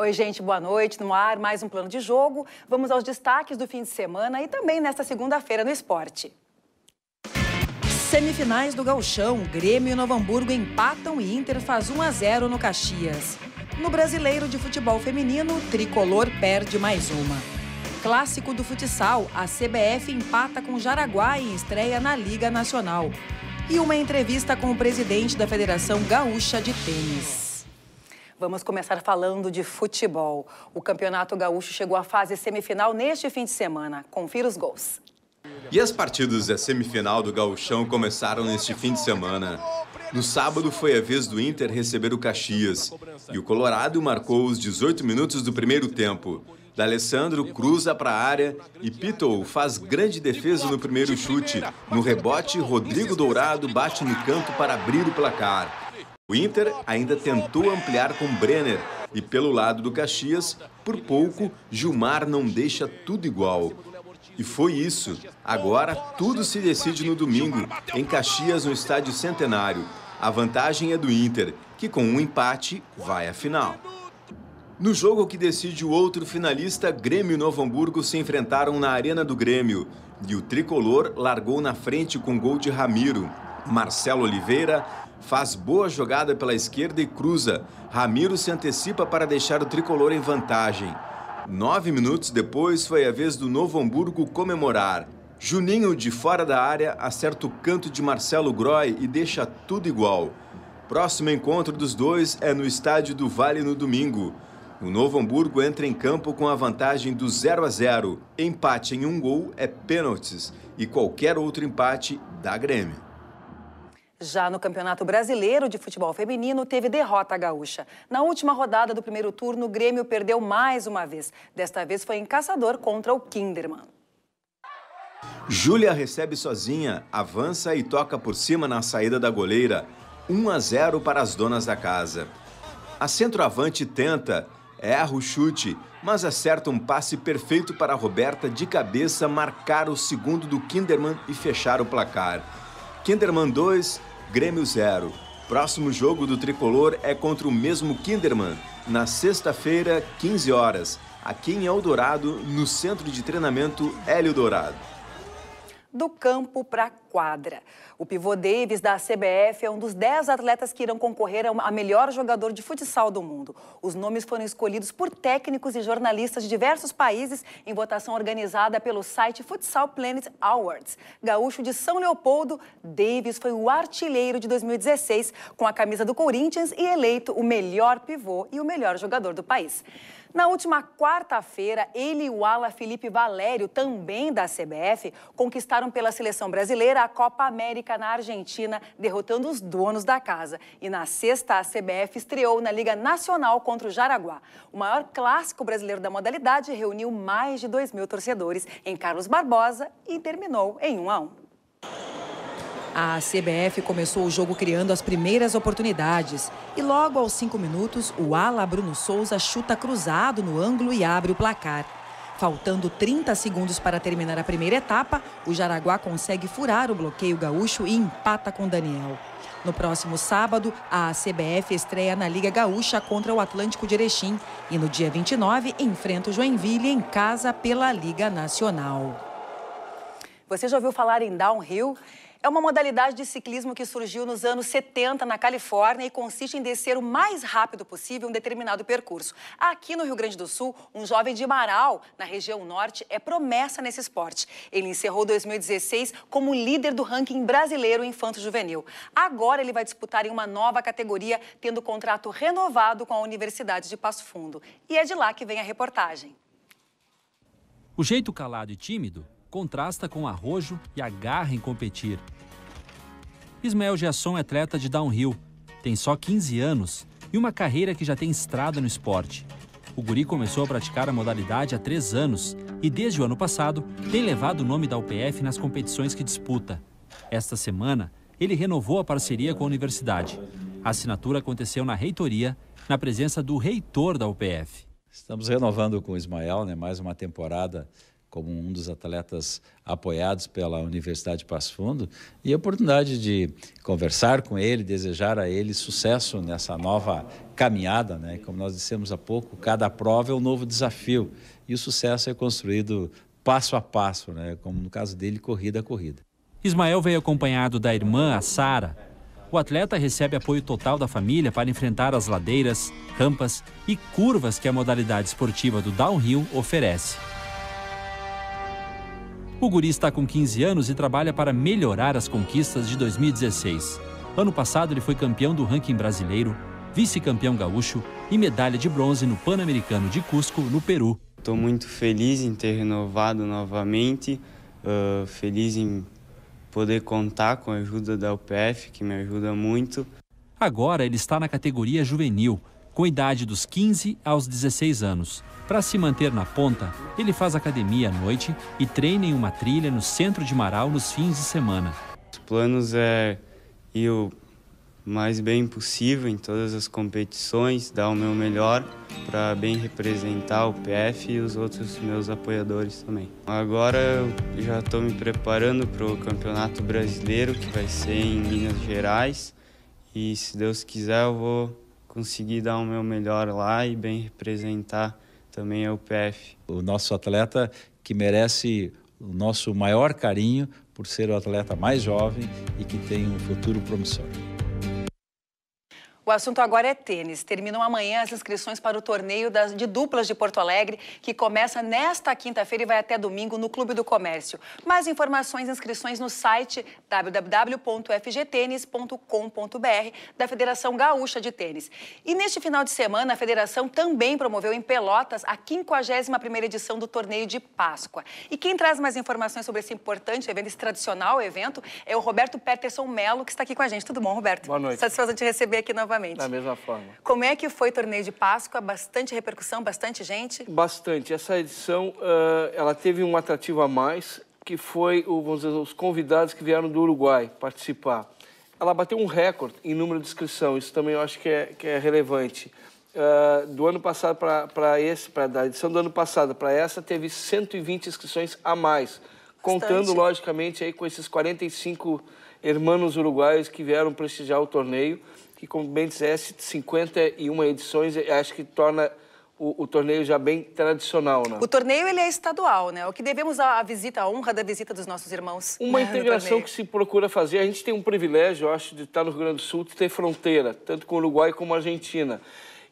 Oi, gente, boa noite. No ar, mais um plano de jogo. Vamos aos destaques do fim de semana e também nesta segunda-feira no esporte. Semifinais do Gauchão, Grêmio e Novo Hamburgo empatam e Inter faz 1 a 0 no Caxias. No Brasileiro de Futebol Feminino, Tricolor perde mais uma. Clássico do futsal, a CBF empata com Jaraguá em estreia na Liga Nacional. E uma entrevista com o presidente da Federação Gaúcha de Tênis. Vamos começar falando de futebol. O Campeonato Gaúcho chegou à fase semifinal neste fim de semana. Confira os gols. E as partidas da semifinal do Gauchão começaram neste fim de semana. No sábado foi a vez do Inter receber o Caxias e o Colorado marcou os 18 minutos do primeiro tempo. D'Alessandro cruza para a área e Pitou faz grande defesa no primeiro chute. No rebote, Rodrigo Dourado bate no canto para abrir o placar. O Inter ainda tentou ampliar com Brenner e pelo lado do Caxias, por pouco, Gilmar não deixa tudo igual. E foi isso. Agora tudo se decide no domingo, em Caxias, no Estádio Centenário. A vantagem é do Inter, que com um empate vai à final. No jogo que decide o outro finalista, Grêmio e Novo Hamburgo se enfrentaram na Arena do Grêmio. E o tricolor largou na frente com gol de Ramiro. Marcelo Oliveira faz boa jogada pela esquerda e cruza. Ramiro se antecipa para deixar o tricolor em vantagem. Nove minutos depois foi a vez do Novo Hamburgo comemorar. Juninho, de fora da área, acerta o canto de Marcelo Groy e deixa tudo igual. Próximo encontro dos dois é no estádio do Vale no domingo. O Novo Hamburgo entra em campo com a vantagem do 0 a 0. Empate em um gol é pênaltis e qualquer outro empate dá Grêmio. Já no Campeonato Brasileiro de Futebol Feminino, teve derrota gaúcha. Na última rodada do primeiro turno, o Grêmio perdeu mais uma vez. Desta vez foi em Caçador contra o Kinderman. Júlia recebe sozinha, avança e toca por cima na saída da goleira. 1 a 0 para as donas da casa. A centroavante tenta, erra o chute, mas acerta um passe perfeito para Roberta de cabeça marcar o segundo do Kinderman e fechar o placar. Kinderman 2, Grêmio 0. Próximo jogo do tricolor é contra o mesmo Kinderman, na sexta-feira, 15 horas, aqui em Eldorado, no centro de treinamento Hélio Dourado do campo para a quadra. O pivô Davis da CBF é um dos 10 atletas que irão concorrer a melhor jogador de futsal do mundo. Os nomes foram escolhidos por técnicos e jornalistas de diversos países em votação organizada pelo site Futsal Planet Awards. Gaúcho de São Leopoldo, Davis foi o artilheiro de 2016 com a camisa do Corinthians e eleito o melhor pivô e o melhor jogador do país. Na última quarta-feira, ele e o ala Felipe Valério, também da CBF, conquistaram pela seleção brasileira a Copa América na Argentina, derrotando os donos da casa. E na sexta, a CBF estreou na Liga Nacional contra o Jaraguá. O maior clássico brasileiro da modalidade reuniu mais de 2 mil torcedores em Carlos Barbosa e terminou em 1 a 1. A CBF começou o jogo criando as primeiras oportunidades. E logo aos cinco minutos, o ala Bruno Souza chuta cruzado no ângulo e abre o placar. Faltando 30 segundos para terminar a primeira etapa, o Jaraguá consegue furar o bloqueio gaúcho e empata com Daniel. No próximo sábado, a CBF estreia na Liga Gaúcha contra o Atlântico de Erechim e no dia 29 enfrenta o Joinville em casa pela Liga Nacional. Você já ouviu falar em downhill? É uma modalidade de ciclismo que surgiu nos anos 70 na Califórnia e consiste em descer o mais rápido possível um determinado percurso. Aqui no Rio Grande do Sul, um jovem de Marau, na região norte, é promessa nesse esporte. Ele encerrou 2016 como líder do ranking brasileiro infanto-juvenil. Agora ele vai disputar em uma nova categoria, tendo contrato renovado com a Universidade de Passo Fundo. E é de lá que vem a reportagem. O jeito calado e tímido contrasta com arrojo e agarra em competir. Ismael Gerson é atleta de downhill, tem só 15 anos e uma carreira que já tem estrada no esporte. O guri começou a praticar a modalidade há três anos e, desde o ano passado, tem levado o nome da UPF nas competições que disputa. Esta semana, ele renovou a parceria com a universidade. A assinatura aconteceu na reitoria, na presença do reitor da UPF. Estamos renovando com o Ismael, né? mais uma temporada como um dos atletas apoiados pela Universidade de Passo Fundo, e a oportunidade de conversar com ele, desejar a ele sucesso nessa nova caminhada, né? Como nós dissemos há pouco, cada prova é um novo desafio, e o sucesso é construído passo a passo, né? Como no caso dele, corrida a corrida. Ismael veio acompanhado da irmã, a Sara. O atleta recebe apoio total da família para enfrentar as ladeiras, rampas e curvas que a modalidade esportiva do downhill oferece. O guri está com 15 anos e trabalha para melhorar as conquistas de 2016. Ano passado, ele foi campeão do ranking brasileiro, vice-campeão gaúcho e medalha de bronze no Pan-Americano de Cusco, no Peru. Estou muito feliz em ter renovado novamente, uh, feliz em poder contar com a ajuda da UPF, que me ajuda muito. Agora ele está na categoria juvenil, com idade dos 15 aos 16 anos. Para se manter na ponta, ele faz academia à noite e treina em uma trilha no centro de Marau nos fins de semana. Os planos é ir o mais bem possível em todas as competições, dar o meu melhor para bem representar o PF e os outros meus apoiadores também. Agora eu já estou me preparando para o Campeonato Brasileiro, que vai ser em Minas Gerais, e se Deus quiser eu vou conseguir dar o meu melhor lá e bem representar também a UPF. O nosso atleta que merece o nosso maior carinho por ser o atleta mais jovem e que tem um futuro promissor. O assunto agora é tênis. Terminam amanhã as inscrições para o torneio das, de duplas de Porto Alegre, que começa nesta quinta-feira e vai até domingo no Clube do Comércio. Mais informações e inscrições no site www.fgtênis.com.br da Federação Gaúcha de Tênis. E neste final de semana, a federação também promoveu em Pelotas a 51ª edição do torneio de Páscoa. E quem traz mais informações sobre esse importante evento, esse tradicional evento, é o Roberto Peterson Melo, que está aqui com a gente. Tudo bom, Roberto? Boa noite. Satisfação de receber aqui novamente novamente. Da mesma forma. Como é que foi o torneio de Páscoa? Bastante repercussão, bastante gente? Bastante. Essa edição, eh, ela teve um atrativo a mais, que foi, vamos dizer, os convidados que vieram do Uruguai participar. Ela bateu um recorde em número de inscrição, isso também eu acho que é, que é relevante. Uh, do ano passado para esse, para da edição do ano passado para essa, teve 120 inscrições a mais, Bastante. contando logicamente aí com esses 45 irmãos uruguaios que vieram prestigiar o torneio que, como bem disseste, 51 edições, acho que torna o, o, torneio já bem tradicional, né? O torneio ele é estadual, né? O que devemos à visita, à honra da visita dos nossos irmãos. Uma né, integração que se procura fazer, a gente tem um privilégio, eu acho, de estar no Rio Grande do Sul, de ter fronteira, tanto com o Uruguai como a Argentina.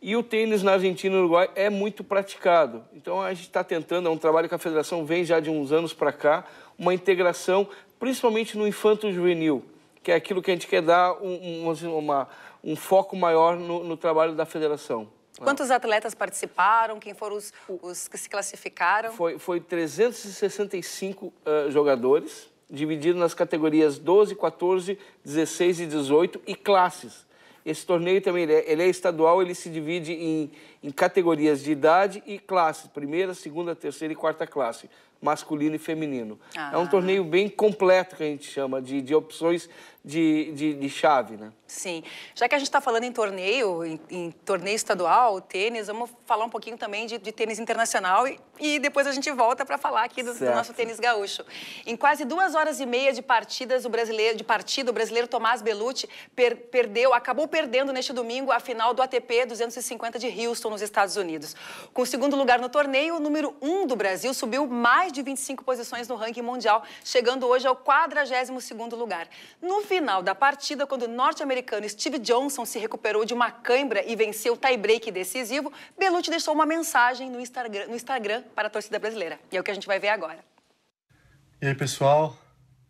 E o tênis na Argentina e no Uruguai é muito praticado. Então a gente está tentando, é um trabalho que a federação vem já de uns anos para cá, uma integração, principalmente no infanto juvenil que é aquilo que a gente quer dar um, um, assim, uma, um foco maior no, no, trabalho da federação. Quantos atletas participaram? Quem foram os, os, que se classificaram? Foi, foi 365 uh, eh, jogadores, dividido nas categorias 12, 14, 16 e 18 e classes. Esse torneio também ele é, ele é, estadual, ele se divide em, em categorias de idade e classes, primeira, segunda, terceira e quarta classe masculino e feminino. Ah. É um torneio bem completo que a gente chama de, de opções de, de, de, chave, né? Sim. Já que a gente está falando em torneio, em, em, torneio estadual, tênis, vamos falar um pouquinho também de, de tênis internacional e e depois a gente volta para falar aqui do, do, nosso tênis gaúcho. Em quase duas horas e meia de partidas, o brasileiro de partido, o brasileiro Tomás Bellucci per, perdeu, acabou perdendo neste domingo a final do ATP 250 de Houston, nos Estados Unidos. Com o segundo lugar no torneio, o número um do Brasil subiu mais de 25 posições no ranking mundial, chegando hoje ao 42º lugar. No final da partida, quando o norte-americano Steve Johnson se recuperou de uma cãibra e venceu o tie-break decisivo, Bellucci deixou uma mensagem no Instagram, no Instagram para a torcida brasileira. E é o que a gente vai ver agora. E aí, pessoal?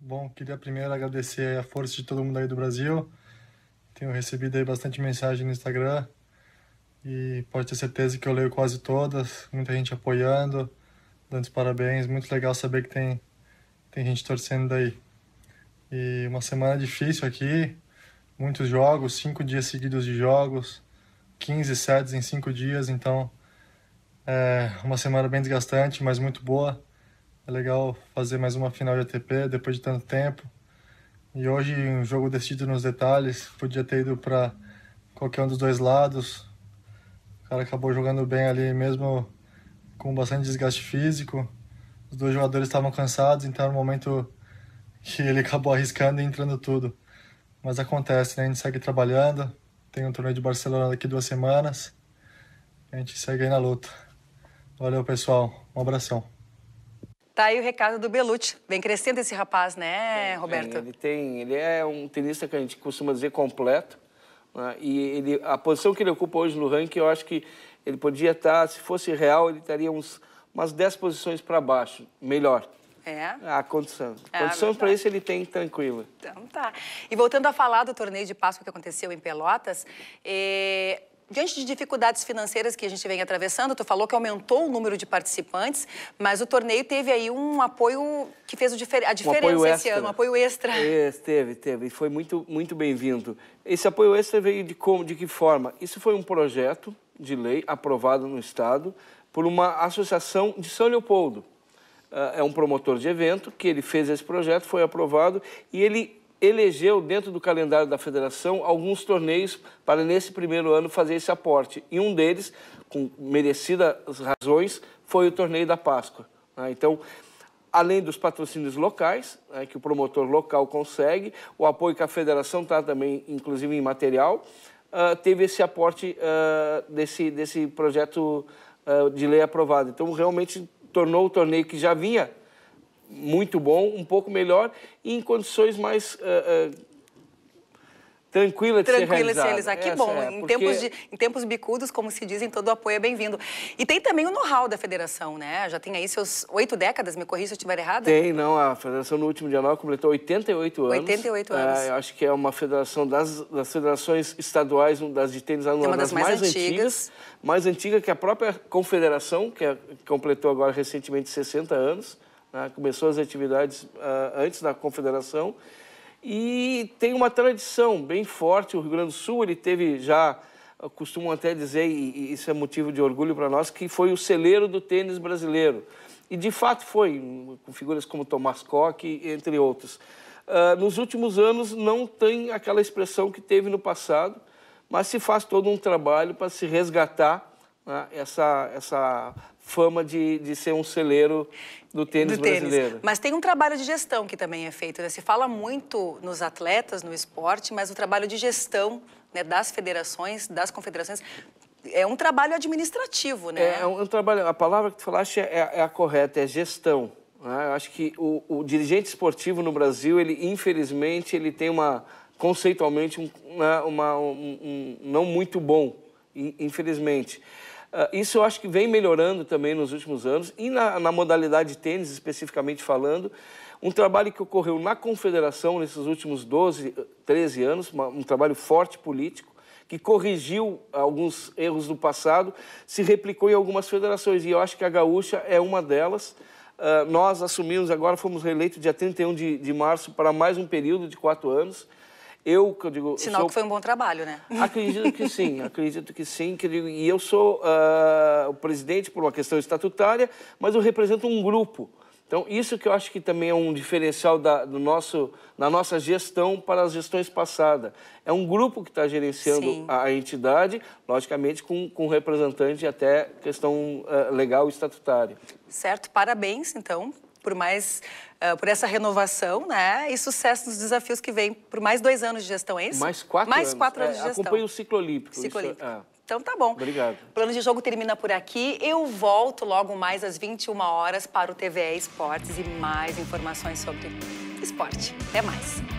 Bom, queria primeiro agradecer a força de todo mundo aí do Brasil. Tenho recebido aí bastante mensagem no Instagram e pode ter certeza que eu leio quase todas, muita gente apoiando, dando os parabéns, muito legal saber que tem tem gente torcendo daí. E uma semana difícil aqui, muitos jogos, cinco dias seguidos de jogos, 15 sets em cinco dias, então é uma semana bem desgastante, mas muito boa. É legal fazer mais uma final de ATP depois de tanto tempo. E hoje um jogo decidido nos detalhes, podia ter ido para qualquer um dos dois lados. O cara acabou jogando bem ali mesmo com bastante desgaste físico. Os dois jogadores estavam cansados, então era um momento que ele acabou arriscando e entrando tudo. Mas acontece, né? A gente segue trabalhando. Tem um torneio de Barcelona daqui duas semanas. A gente segue aí na luta. Valeu, pessoal. Um abração. Tá aí o recado do Belucci. Vem crescendo esse rapaz, né, Roberto? ele tem, ele é um tenista que a gente costuma dizer completo. Né? E ele, a posição que ele ocupa hoje no ranking, eu acho que ele podia estar, tá, se fosse real, ele estaria uns, umas 10 posições para baixo, melhor. É. A condição. É, condição para isso ele tem tranquila. Então tá. E voltando a falar do torneio de Páscoa que aconteceu em Pelotas, eh, Diante de dificuldades financeiras que a gente vem atravessando, tu falou que aumentou o número de participantes, mas o torneio teve aí um apoio que fez a diferença um esse ano, um apoio extra. Esse, é, teve, teve. E foi muito, muito bem-vindo. Esse apoio extra veio de como, de que forma? Isso foi um projeto de lei aprovado no Estado por uma associação de São Leopoldo. Ah, é um promotor de evento que ele fez esse projeto, foi aprovado e ele elegeu dentro do calendário da federação alguns torneios para nesse primeiro ano fazer esse aporte. E um deles, com merecidas razões, foi o torneio da Páscoa. Né? Então, além dos patrocínios locais, né, que o promotor local consegue, o apoio que a federação está também, inclusive em material, uh, teve esse aporte uh, desse, desse projeto uh, de lei aprovado. Então, realmente tornou o torneio que já vinha muito bom, um pouco melhor e em condições mais uh, eh, uh, eh, tranquila de tranquila ser realizada. realizar. Que bom, é, em, tempos de, em tempos bicudos, como se dizem, todo apoio é bem-vindo. E tem também o know-how da federação, né? Já tem aí seus oito décadas, me corrija se eu estiver errada. Tem, não, a federação no último dia 9 completou 88 anos. 88 é, anos. É, eu acho que é uma federação das, das federações estaduais, das de tênis, uma, uma das, das mais, mais antigas. antigas. Mais antiga que a própria confederação, que, é, que completou agora recentemente 60 anos né? começou as atividades uh, antes da confederação e tem uma tradição bem forte. O Rio Grande do Sul ele teve já costumam até dizer, e isso é motivo de orgulho para nós, que foi o celeiro do tênis brasileiro. E de fato foi, com figuras como Tomás Koch, entre outros. Uh, nos últimos anos não tem aquela expressão que teve no passado, mas se faz todo um trabalho para se resgatar né, essa, essa fama de, de ser um celeiro do tênis do brasileiro. Tênis. Mas tem um trabalho de gestão que também é feito. Né? Se fala muito nos atletas, no esporte, mas o trabalho de gestão né, das federações, das confederações, é um trabalho administrativo, né? É, é um, é um, trabalho. A palavra que tu falaste é, é a correta, é gestão. Né? Eu acho que o, o, dirigente esportivo no Brasil, ele infelizmente, ele tem uma conceitualmente um, né, uma, um, um não muito bom, infelizmente. Ah, isso eu acho que vem melhorando também nos últimos anos, e na, na modalidade tênis, especificamente falando, um trabalho que ocorreu na Confederação nesses últimos 12, 13 anos, uma, um trabalho forte político, que corrigiu alguns erros do passado, se replicou em algumas federações, e eu acho que a Gaúcha é uma delas. Uh, nós assumimos agora, fomos reeleitos dia 31 de, de março para mais um período de quatro anos. Eu, eu digo. Sinal sou... que foi um bom trabalho, né? Acredito que sim, acredito que sim. Que digo, e eu sou uh, o presidente por uma questão estatutária, mas eu represento um grupo. Então, isso que eu acho que também é um diferencial da, do nosso, na nossa gestão para as gestões passadas. É um grupo que está gerenciando a, entidade, logicamente com, com representante até questão uh, legal e estatutária. Certo, parabéns, então, por mais uh, por essa renovação, né? E sucesso nos desafios que vem por mais dois anos de gestão, é isso? Mais quatro mais anos. quatro é, anos é, de gestão. Acompanha o ciclo olímpico. É- ciclo olímpico. É. Então tá bom. Obrigado. O plano de jogo termina por aqui. Eu volto logo mais às 21 horas para o TVE Esportes e mais informações sobre esporte. Até mais.